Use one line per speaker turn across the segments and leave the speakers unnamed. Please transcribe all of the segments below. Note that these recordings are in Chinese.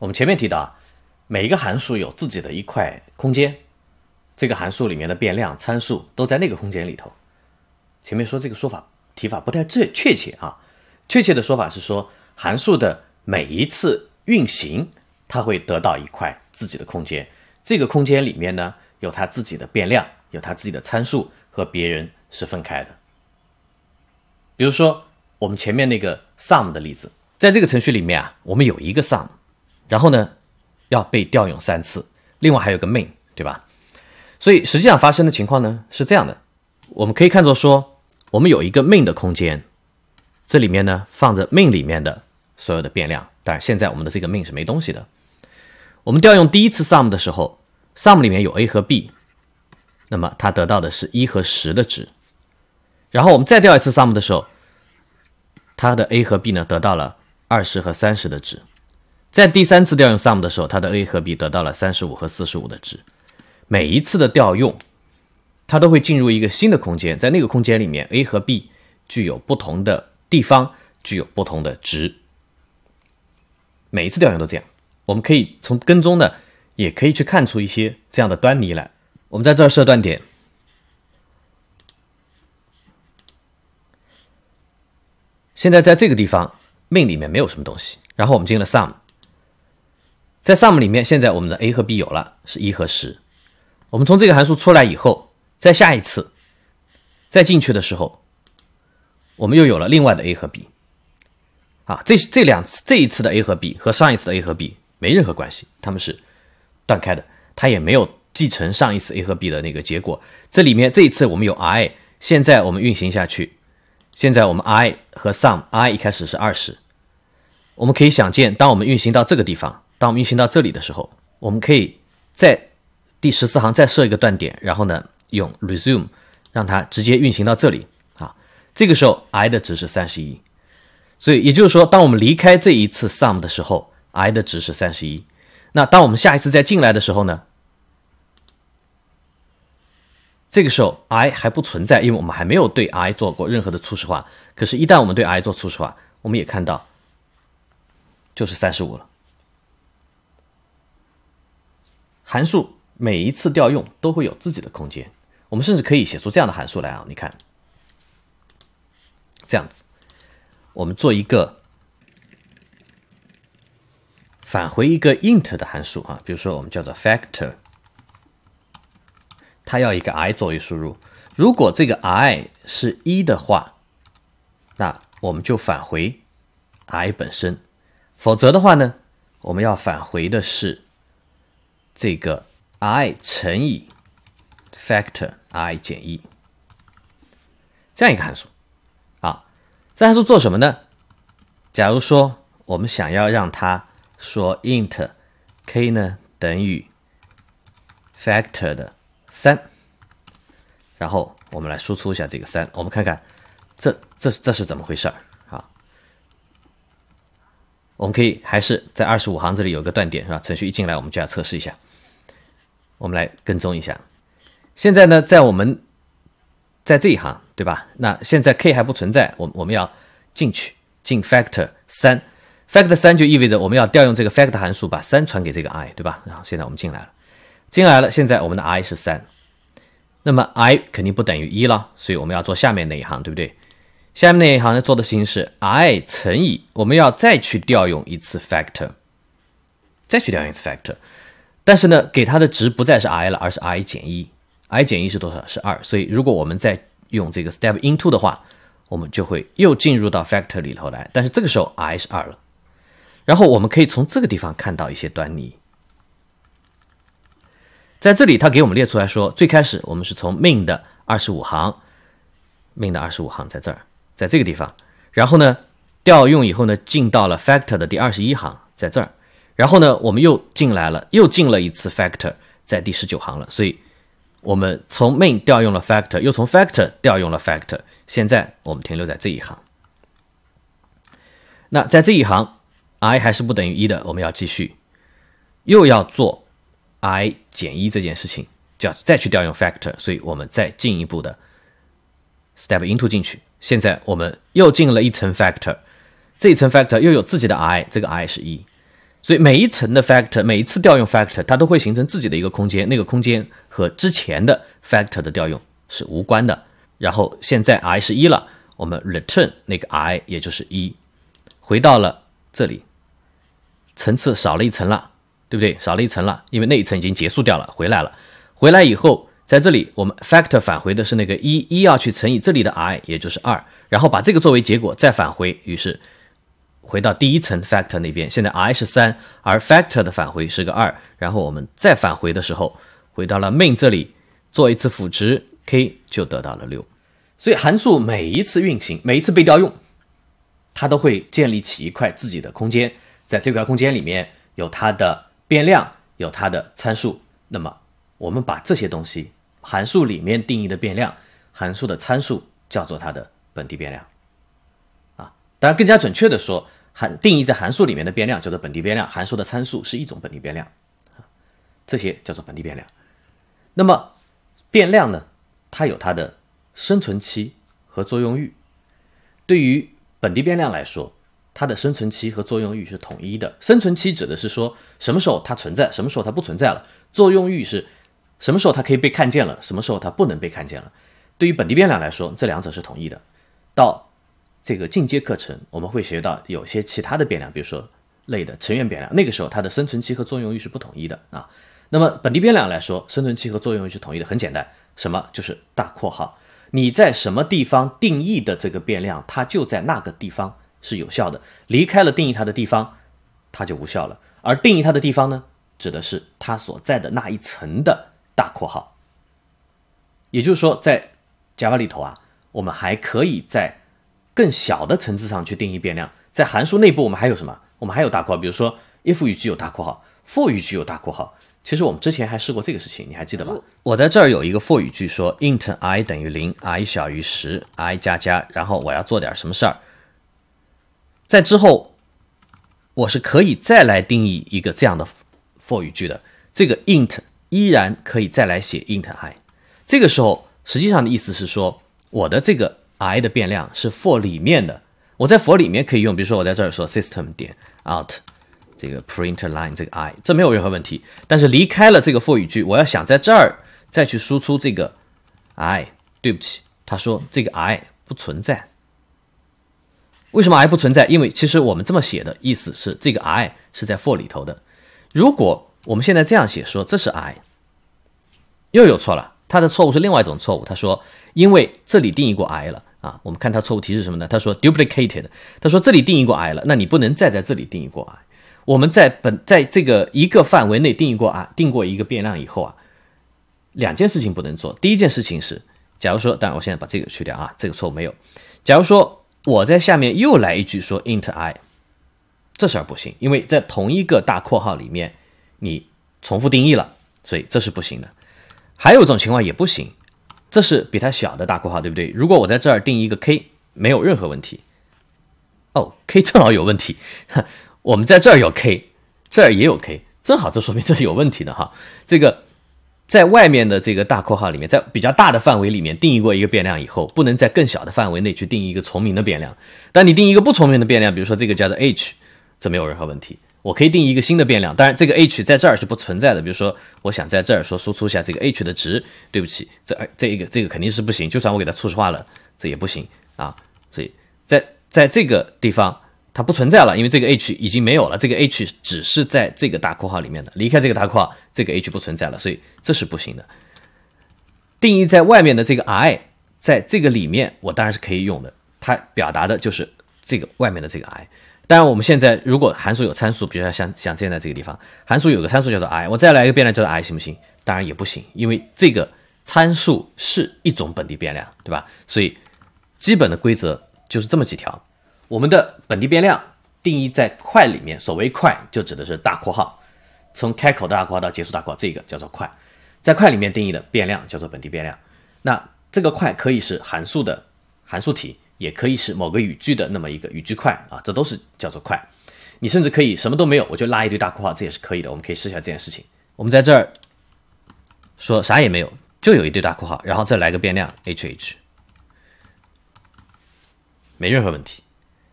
我们前面提到，每一个函数有自己的一块空间，这个函数里面的变量、参数都在那个空间里头。前面说这个说法提法不太确确切啊，确切的说法是说，函数的每一次运行，它会得到一块自己的空间，这个空间里面呢，有它自己的变量，有它自己的参数，和别人是分开的。比如说，我们前面那个 sum 的例子，在这个程序里面啊，我们有一个 sum。然后呢，要被调用三次，另外还有个 main，对吧？所以实际上发生的情况呢是这样的，我们可以看作说，我们有一个 main 的空间，这里面呢放着 main 里面的所有的变量。但是现在我们的这个 main 是没东西的。我们调用第一次 sum 的时候，sum 里面有 a 和 b，那么它得到的是一和十的值。然后我们再调一次 sum 的时候，它的 a 和 b 呢得到了二十和三十的值。在第三次调用 sum 的时候，它的 a 和 b 得到了三十五和四十五的值。每一次的调用，它都会进入一个新的空间，在那个空间里面，a 和 b 具有不同的地方，具有不同的值。每一次调用都这样。我们可以从跟踪呢，也可以去看出一些这样的端倪来。我们在这儿设断点，现在在这个地方命里面没有什么东西，然后我们进了 sum。在 sum 里面，现在我们的 a 和 b 有了，是一和十。我们从这个函数出来以后，再下一次再进去的时候，我们又有了另外的 a 和 b。啊，这是这两次这一次的 a 和 b 和上一次的 a 和 b 没任何关系，他们是断开的，它也没有继承上一次 a 和 b 的那个结果。这里面这一次我们有 i，现在我们运行下去，现在我们 i 和 sum i 一开始是二十，我们可以想见，当我们运行到这个地方。当我们运行到这里的时候，我们可以在第十四行再设一个断点，然后呢，用 resume 让它直接运行到这里啊。这个时候 i 的值是三十一，所以也就是说，当我们离开这一次 sum 的时候，i 的值是三十一。那当我们下一次再进来的时候呢？这个时候 i 还不存在，因为我们还没有对 i 做过任何的初始化。可是，一旦我们对 i 做初始化，我们也看到就是三十五了。函数每一次调用都会有自己的空间，我们甚至可以写出这样的函数来啊！你看，这样子，我们做一个返回一个 int 的函数啊，比如说我们叫做 factor，它要一个 i 作为输入，如果这个 i 是一的话，那我们就返回 i 本身，否则的话呢，我们要返回的是。这个 i 乘以 factor i 减一，这样一个函数啊。这函数做什么呢？假如说我们想要让它说 int k 呢等于 factor 的三，然后我们来输出一下这个三，我们看看这这这是怎么回事儿。我们可以还是在二十五行这里有个断点，是吧？程序一进来，我们就要测试一下。我们来跟踪一下。现在呢，在我们在这一行，对吧？那现在 k 还不存在，我我们要进去进 factor 三，factor 三就意味着我们要调用这个 fact 函数，把三传给这个 i，对吧？然后现在我们进来了，进来了。现在我们的 i 是三，那么 i 肯定不等于一了，所以我们要做下面那一行，对不对？下面那一行呢做的事情是 i 乘以我们要再去调用一次 factor，再去调用一次 factor，但是呢，给它的值不再是 i 了，而是 i 减一。i 减一是多少？是二。所以如果我们再用这个 step into 的话，我们就会又进入到 factor 里头来。但是这个时候 i 是二了。然后我们可以从这个地方看到一些端倪。在这里，他给我们列出来说，最开始我们是从 main 的二十五行，main 的二十五行在这儿。在这个地方，然后呢，调用以后呢，进到了 factor 的第二十一行，在这儿。然后呢，我们又进来了，又进了一次 factor，在第十九行了。所以，我们从 main 调用了 factor，又从 factor 调用了 factor。现在我们停留在这一行。那在这一行，i 还是不等于一的，我们要继续，又要做 i 减一这件事情，就要再去调用 factor。所以我们再进一步的 step into 进去。现在我们又进了一层 factor，这一层 factor 又有自己的 i，这个 i 是一，所以每一层的 factor，每一次调用 factor，它都会形成自己的一个空间，那个空间和之前的 factor 的调用是无关的。然后现在 i 是一了，我们 return 那个 i 也就是一，回到了这里，层次少了一层了，对不对？少了一层了，因为那一层已经结束掉了，回来了，回来以后。在这里，我们 factor 返回的是那个一，一要去乘以这里的 i，也就是二，然后把这个作为结果再返回，于是回到第一层 factor 那边。现在 i 是三，而 factor 的返回是个二，然后我们再返回的时候，回到了 main 这里做一次赋值 k 就得到了六。所以函数每一次运行，每一次被调用，它都会建立起一块自己的空间，在这块空间里面有它的变量，有它的参数。那么我们把这些东西。函数里面定义的变量，函数的参数叫做它的本地变量。啊，当然更加准确的说，函定义在函数里面的变量叫做本地变量，函数的参数是一种本地变量。这些叫做本地变量。那么变量呢，它有它的生存期和作用域。对于本地变量来说，它的生存期和作用域是统一的。生存期指的是说什么时候它存在，什么时候它不存在了。作用域是。什么时候它可以被看见了？什么时候它不能被看见了？对于本地变量来说，这两者是统一的。到这个进阶课程，我们会学到有些其他的变量，比如说类的成员变量。那个时候，它的生存期和作用域是不统一的啊。那么本地变量来说，生存期和作用域是统一的。很简单，什么就是大括号。你在什么地方定义的这个变量，它就在那个地方是有效的。离开了定义它的地方，它就无效了。而定义它的地方呢，指的是它所在的那一层的。大括号，也就是说，在 Java 里头啊，我们还可以在更小的层次上去定义变量。在函数内部，我们还有什么？我们还有大括号。比如说，if 语句有大括号，for 语句有大括号。其实我们之前还试过这个事情，你还记得吗？我在这儿有一个 for 语句，说 int i 等于零，i 小于十，i 加加，然后我要做点什么事儿。在之后，我是可以再来定义一个这样的 for 语句的。这个 int。依然可以再来写 int i，这个时候实际上的意思是说，我的这个 i 的变量是 for 里面的，我在 for 里面可以用。比如说我在这儿说 System 点 out 这个 print line 这个 i，这没有任何问题。但是离开了这个 for 语句，我要想在这儿再去输出这个 i，对不起，他说这个 i 不存在。为什么 i 不存在？因为其实我们这么写的意思是，这个 i 是在 for 里头的。如果我们现在这样写，说这是 i，又有错了。他的错误是另外一种错误。他说，因为这里定义过 i 了啊。我们看他错误提示什么呢？他说，duplicated。他说这里定义过 i 了，那你不能再在这里定义过 i。我们在本在这个一个范围内定义过 i，定过一个变量以后啊，两件事情不能做。第一件事情是，假如说，当然我现在把这个去掉啊，这个错误没有。假如说我在下面又来一句说 int i，这事儿不行，因为在同一个大括号里面。你重复定义了，所以这是不行的。还有一种情况也不行，这是比它小的大括号，对不对？如果我在这儿定义一个 k，没有任何问题。哦，k 正好有问题。我们在这儿有 k，这儿也有 k，正好这说明这是有问题的哈。这个在外面的这个大括号里面，在比较大的范围里面定义过一个变量以后，不能在更小的范围内去定义一个重名的变量。但你定义一个不重名的变量，比如说这个叫做 h，这没有任何问题。我可以定义一个新的变量，当然这个 h 在这儿是不存在的。比如说，我想在这儿说输出一下这个 h 的值，对不起，这这一个这个肯定是不行。就算我给它初始化了，这也不行啊。所以在在这个地方它不存在了，因为这个 h 已经没有了。这个 h 只是在这个大括号里面的，离开这个大括号，这个 h 不存在了，所以这是不行的。定义在外面的这个 i，在这个里面我当然是可以用的，它表达的就是这个外面的这个 i。但然，我们现在如果函数有参数，比如说像像现在这个地方，函数有个参数叫做 i，我再来一个变量叫做 i 行不行？当然也不行，因为这个参数是一种本地变量，对吧？所以基本的规则就是这么几条：我们的本地变量定义在块里面，所谓块就指的是大括号，从开口大括号到结束大括号，这个叫做块。在块里面定义的变量叫做本地变量。那这个块可以是函数的函数体。也可以是某个语句的那么一个语句块啊，这都是叫做块。你甚至可以什么都没有，我就拉一堆大括号，这也是可以的。我们可以试一下这件事情。我们在这儿说啥也没有，就有一堆大括号，然后再来个变量 h h，没任何问题，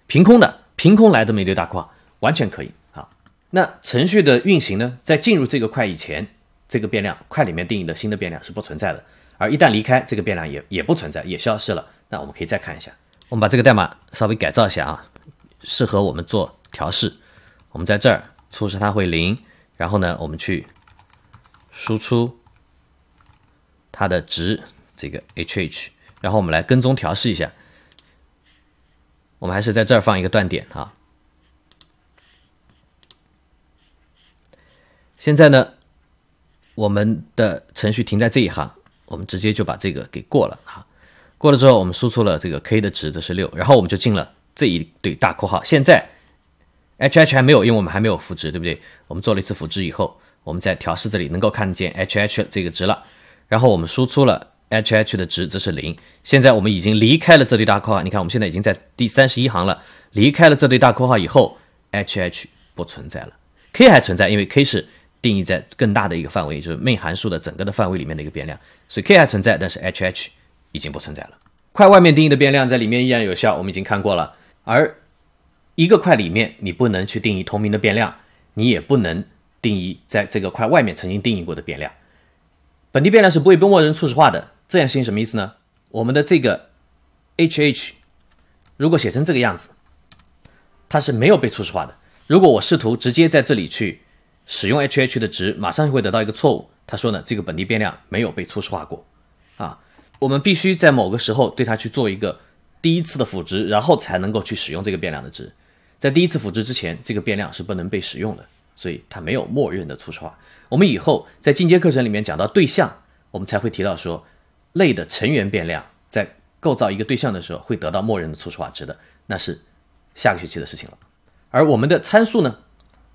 凭空的凭空来这么一堆大括号完全可以啊。那程序的运行呢，在进入这个块以前，这个变量块里面定义的新的变量是不存在的，而一旦离开，这个变量也也不存在，也消失了。那我们可以再看一下。我们把这个代码稍微改造一下啊，适合我们做调试。我们在这儿初始它会零，然后呢，我们去输出它的值，这个 hh。然后我们来跟踪调试一下。我们还是在这儿放一个断点哈。现在呢，我们的程序停在这一行，我们直接就把这个给过了啊。过了之后，我们输出了这个 k 的值，这是六。然后我们就进了这一对大括号。现在 h h 还没有，因为我们还没有赋值，对不对？我们做了一次赋值以后，我们在调试这里能够看见 h h 这个值了。然后我们输出了 h h 的值，这是零。现在我们已经离开了这对大括号。你看，我们现在已经在第三十一行了。离开了这对大括号以后，h h 不存在了。k 还存在，因为 k 是定义在更大的一个范围，就是内函数的整个的范围里面的一个变量，所以 k 还存在，但是 h h。已经不存在了。块外面定义的变量在里面依然有效，我们已经看过了。而一个块里面，你不能去定义同名的变量，你也不能定义在这个块外面曾经定义过的变量。本地变量是不会被默认初始化的。这样是什么意思呢？我们的这个 hh 如果写成这个样子，它是没有被初始化的。如果我试图直接在这里去使用 hh 的值，马上就会得到一个错误。他说呢，这个本地变量没有被初始化过啊。我们必须在某个时候对它去做一个第一次的赋值，然后才能够去使用这个变量的值。在第一次赋值之前，这个变量是不能被使用的，所以它没有默认的初始化。我们以后在进阶课程里面讲到对象，我们才会提到说类的成员变量在构造一个对象的时候会得到默认的初始化值的，那是下个学期的事情了。而我们的参数呢？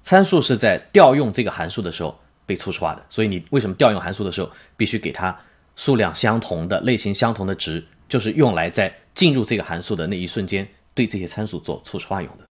参数是在调用这个函数的时候被初始化的，所以你为什么调用函数的时候必须给它？数量相同的、类型相同的值，就是用来在进入这个函数的那一瞬间对这些参数做初始化用的。